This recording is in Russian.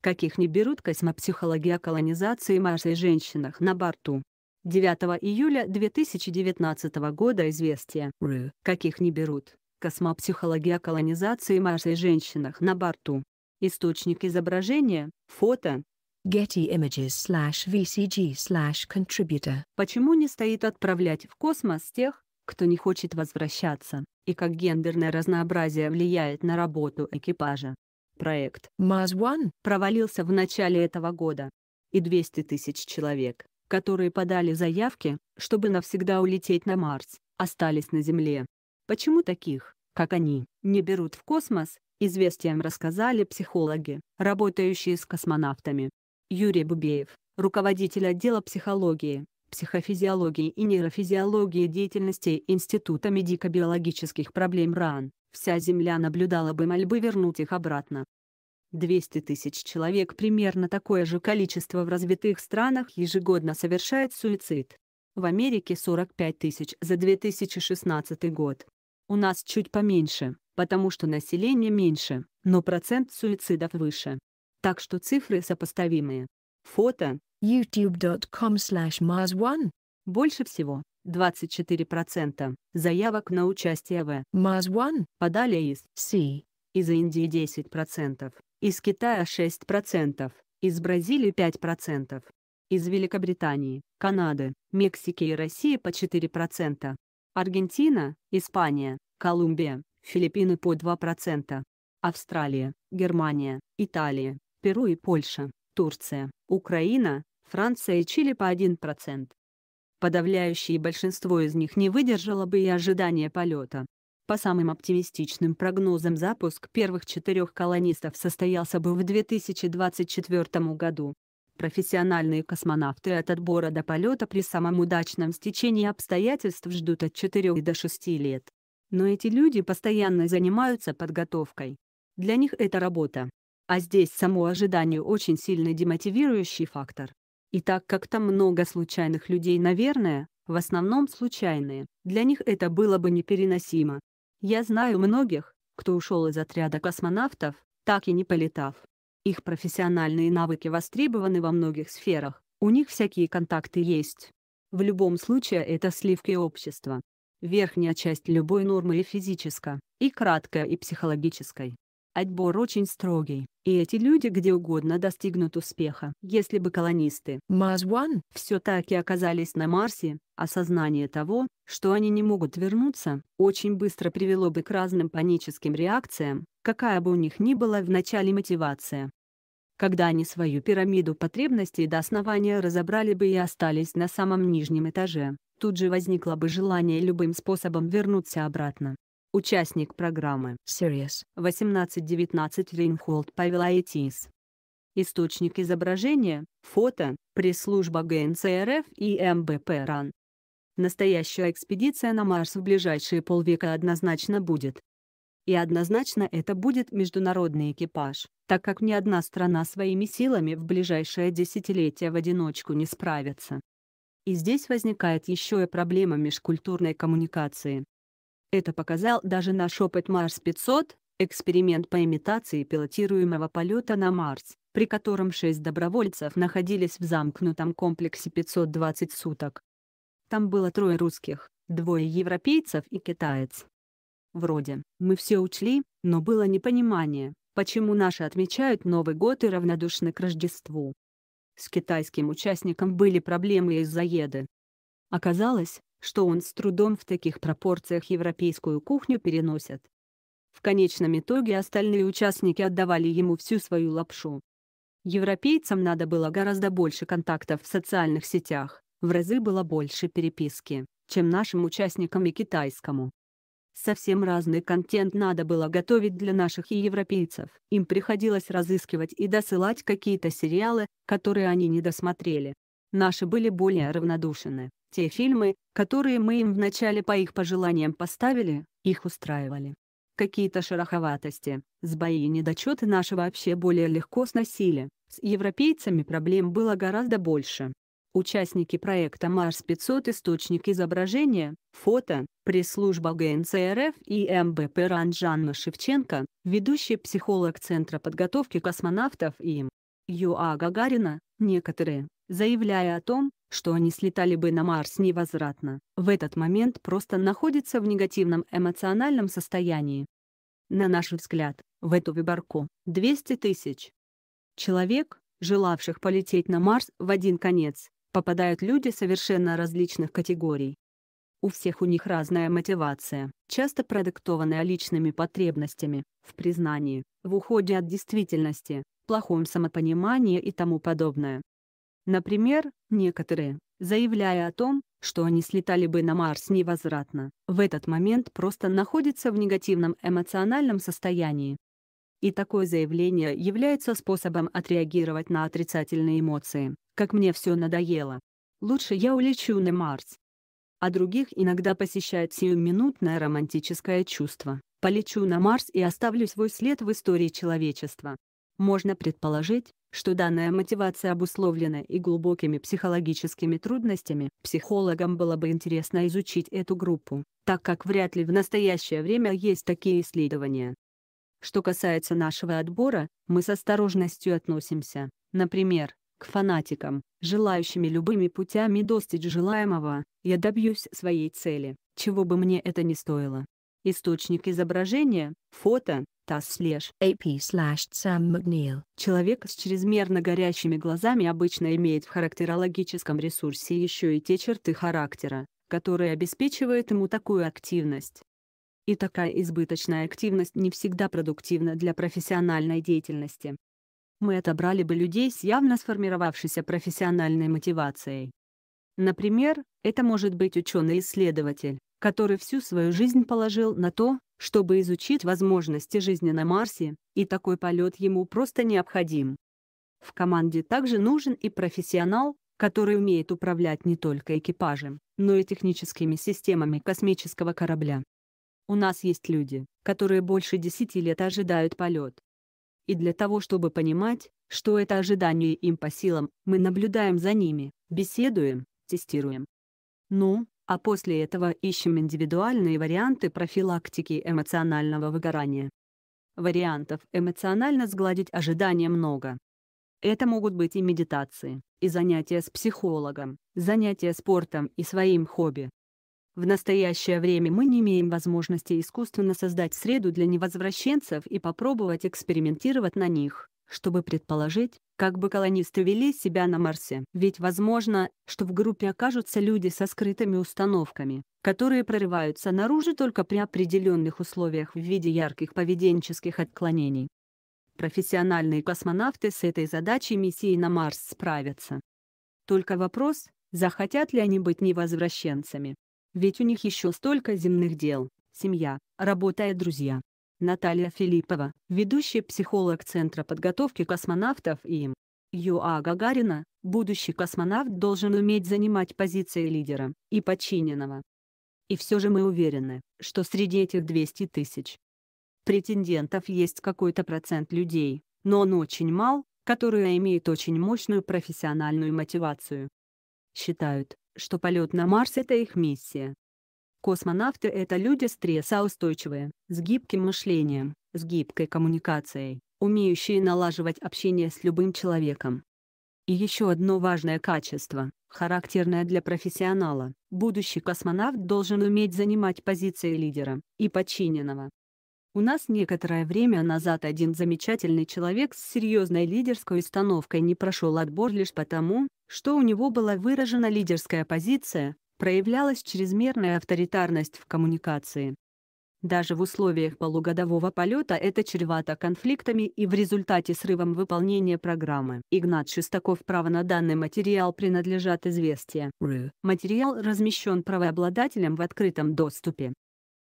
каких не берут космопсихология колонизации Марса и женщинах на борту. 9 июля 2019 года известие, Ры. каких не берут, космопсихология колонизации Марса и женщинах на борту. Источник изображения, фото. Getty Images slash VCG slash Contributor. Почему не стоит отправлять в космос тех, кто не хочет возвращаться, и как гендерное разнообразие влияет на работу экипажа? проект Mars One провалился в начале этого года, и 200 тысяч человек, которые подали заявки, чтобы навсегда улететь на Марс, остались на Земле. Почему таких, как они, не берут в космос, известиям рассказали психологи, работающие с космонавтами. Юрий Бубеев, руководитель отдела психологии, психофизиологии и нейрофизиологии деятельности Института медико-биологических проблем РАН, вся Земля наблюдала бы мольбы вернуть их обратно. 200 тысяч человек, примерно такое же количество в развитых странах, ежегодно совершает суицид. В Америке 45 тысяч за 2016 год. У нас чуть поменьше, потому что население меньше, но процент суицидов выше. Так что цифры сопоставимые. Фото youtube.com slash mars1 Больше всего, 24% заявок на участие в Mars 1 подали из C из Индии 10%, из Китая 6%, из Бразилии 5%, из Великобритании, Канады, Мексики и России по 4%, Аргентина, Испания, Колумбия, Филиппины по 2%, Австралия, Германия, Италия, Перу и Польша, Турция, Украина, Франция и Чили по 1%. Подавляющее большинство из них не выдержало бы и ожидания полета, по самым оптимистичным прогнозам запуск первых четырех колонистов состоялся бы в 2024 году. Профессиональные космонавты от отбора до полета при самом удачном стечении обстоятельств ждут от 4 до 6 лет. Но эти люди постоянно занимаются подготовкой. Для них это работа. А здесь само ожидание очень сильный демотивирующий фактор. И так как там много случайных людей, наверное, в основном случайные, для них это было бы непереносимо. Я знаю многих, кто ушел из отряда космонавтов, так и не полетав. Их профессиональные навыки востребованы во многих сферах, у них всякие контакты есть. В любом случае это сливки общества. Верхняя часть любой нормы и физическая, и краткая, и психологической. Отбор очень строгий, и эти люди где угодно достигнут успеха. Если бы колонисты Mars One все таки оказались на Марсе, осознание того, что они не могут вернуться, очень быстро привело бы к разным паническим реакциям, какая бы у них ни была в начале мотивация. Когда они свою пирамиду потребностей до основания разобрали бы и остались на самом нижнем этаже, тут же возникло бы желание любым способом вернуться обратно. Участник программы Series 1819 Рейнхолд Павелаитис. Источник изображения, фото, пресс-служба ГНЦРФ и МБП РАН. Настоящая экспедиция на Марс в ближайшие полвека однозначно будет. И однозначно это будет международный экипаж, так как ни одна страна своими силами в ближайшее десятилетие в одиночку не справится. И здесь возникает еще и проблема межкультурной коммуникации. Это показал даже наш опыт Марс-500, эксперимент по имитации пилотируемого полета на Марс, при котором шесть добровольцев находились в замкнутом комплексе 520 суток. Там было трое русских, двое европейцев и китаец. Вроде, мы все учли, но было непонимание, почему наши отмечают Новый год и равнодушны к Рождеству. С китайским участником были проблемы из-за еды. Оказалось, что он с трудом в таких пропорциях европейскую кухню переносят. В конечном итоге остальные участники отдавали ему всю свою лапшу. Европейцам надо было гораздо больше контактов в социальных сетях, в разы было больше переписки, чем нашим участникам и китайскому. Совсем разный контент надо было готовить для наших и европейцев. Им приходилось разыскивать и досылать какие-то сериалы, которые они не досмотрели. Наши были более равнодушны. Те фильмы, которые мы им вначале по их пожеланиям поставили, их устраивали. Какие-то шероховатости, сбои и недочеты наши вообще более легко сносили, с европейцами проблем было гораздо больше. Участники проекта Марс 500 источник изображения, фото, пресс-служба ГНЦ РФ и МБП Ранжанна Шевченко, ведущий психолог Центра подготовки космонавтов им. Юа Гагарина, некоторые, заявляя о том, что они слетали бы на Марс невозвратно, в этот момент просто находится в негативном эмоциональном состоянии. На наш взгляд, в эту выборку 200 тысяч человек, желавших полететь на Марс в один конец, попадают люди совершенно различных категорий. У всех у них разная мотивация, часто продиктованная личными потребностями, в признании, в уходе от действительности, плохом самопонимании и тому подобное. Например, некоторые, заявляя о том, что они слетали бы на Марс невозвратно, в этот момент просто находятся в негативном эмоциональном состоянии. И такое заявление является способом отреагировать на отрицательные эмоции, как мне все надоело. Лучше я улечу на Марс. А других иногда посещает сиюминутное романтическое чувство. Полечу на Марс и оставлю свой след в истории человечества. Можно предположить, что данная мотивация обусловлена и глубокими психологическими трудностями. Психологам было бы интересно изучить эту группу, так как вряд ли в настоящее время есть такие исследования. Что касается нашего отбора, мы с осторожностью относимся, например, к фанатикам, желающими любыми путями достичь желаемого, я добьюсь своей цели, чего бы мне это ни стоило. Источник изображения, фото, tas slash Человек с чрезмерно горящими глазами обычно имеет в характерологическом ресурсе еще и те черты характера, которые обеспечивают ему такую активность. И такая избыточная активность не всегда продуктивна для профессиональной деятельности. Мы отобрали бы людей с явно сформировавшейся профессиональной мотивацией. Например, это может быть ученый-исследователь, который всю свою жизнь положил на то, чтобы изучить возможности жизни на Марсе, и такой полет ему просто необходим. В команде также нужен и профессионал, который умеет управлять не только экипажем, но и техническими системами космического корабля. У нас есть люди, которые больше десяти лет ожидают полет. И для того, чтобы понимать, что это ожидание им по силам, мы наблюдаем за ними, беседуем, тестируем. Ну, а после этого ищем индивидуальные варианты профилактики эмоционального выгорания. Вариантов эмоционально сгладить ожидания много. Это могут быть и медитации, и занятия с психологом, занятия спортом и своим хобби. В настоящее время мы не имеем возможности искусственно создать среду для невозвращенцев и попробовать экспериментировать на них чтобы предположить, как бы колонисты вели себя на Марсе. Ведь возможно, что в группе окажутся люди со скрытыми установками, которые прорываются наружу только при определенных условиях в виде ярких поведенческих отклонений. Профессиональные космонавты с этой задачей миссии на Марс справятся. Только вопрос, захотят ли они быть невозвращенцами. Ведь у них еще столько земных дел, семья, работа и друзья. Наталья Филиппова, ведущий психолог Центра подготовки космонавтов им. Юа Гагарина, будущий космонавт должен уметь занимать позиции лидера и подчиненного. И все же мы уверены, что среди этих 200 тысяч претендентов есть какой-то процент людей, но он очень мал, которые имеют очень мощную профессиональную мотивацию. Считают, что полет на Марс – это их миссия, Космонавты – это люди стрессоустойчивые, с гибким мышлением, с гибкой коммуникацией, умеющие налаживать общение с любым человеком. И еще одно важное качество, характерное для профессионала. Будущий космонавт должен уметь занимать позиции лидера и подчиненного. У нас некоторое время назад один замечательный человек с серьезной лидерской установкой не прошел отбор лишь потому, что у него была выражена лидерская позиция, проявлялась чрезмерная авторитарность в коммуникации. Даже в условиях полугодового полета это чревато конфликтами и в результате срывом выполнения программы. Игнат Шестаков право на данный материал принадлежат известия. Материал размещен правообладателем в открытом доступе.